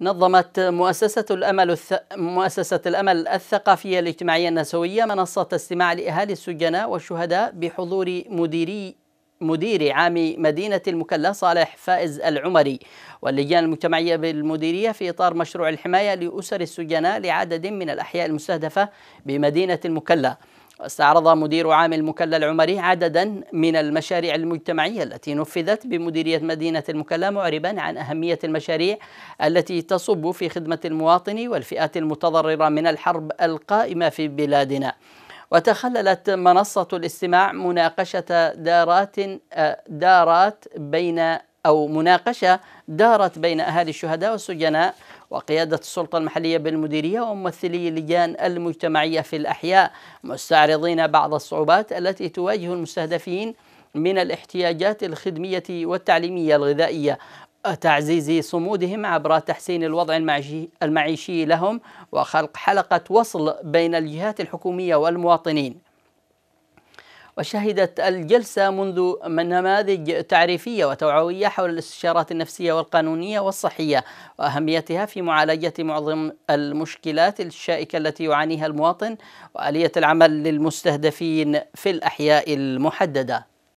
نظمت مؤسسة الأمل الث... مؤسسة الأمل الثقافية الاجتماعية النسوية منصة استماع لأهالي السجناء والشهداء بحضور مديري مدير عام مدينة المكلا صالح فائز العمري واللجان المجتمعية بالمديرية في إطار مشروع الحماية لأسر السجناء لعدد من الأحياء المستهدفة بمدينة المكلا واستعرض مدير عام المكلا العمري عددا من المشاريع المجتمعية التي نفذت بمديرية مدينة المكلا معربا عن أهمية المشاريع التي تصب في خدمة المواطن والفئات المتضررة من الحرب القائمة في بلادنا وتخللت منصة الاستماع مناقشة دارات دارات بين أو مناقشة دارت بين أهالي الشهداء والسجناء وقيادة السلطة المحلية بالمديرية وممثلي اللجان المجتمعية في الأحياء مستعرضين بعض الصعوبات التي تواجه المستهدفين من الاحتياجات الخدمية والتعليمية الغذائية تعزيز صمودهم عبر تحسين الوضع المعيشي لهم وخلق حلقة وصل بين الجهات الحكومية والمواطنين وشهدت الجلسة منذ نماذج تعريفية وتوعوية حول الاستشارات النفسية والقانونية والصحية وأهميتها في معالجة معظم المشكلات الشائكة التي يعانيها المواطن وآلية العمل للمستهدفين في الأحياء المحددة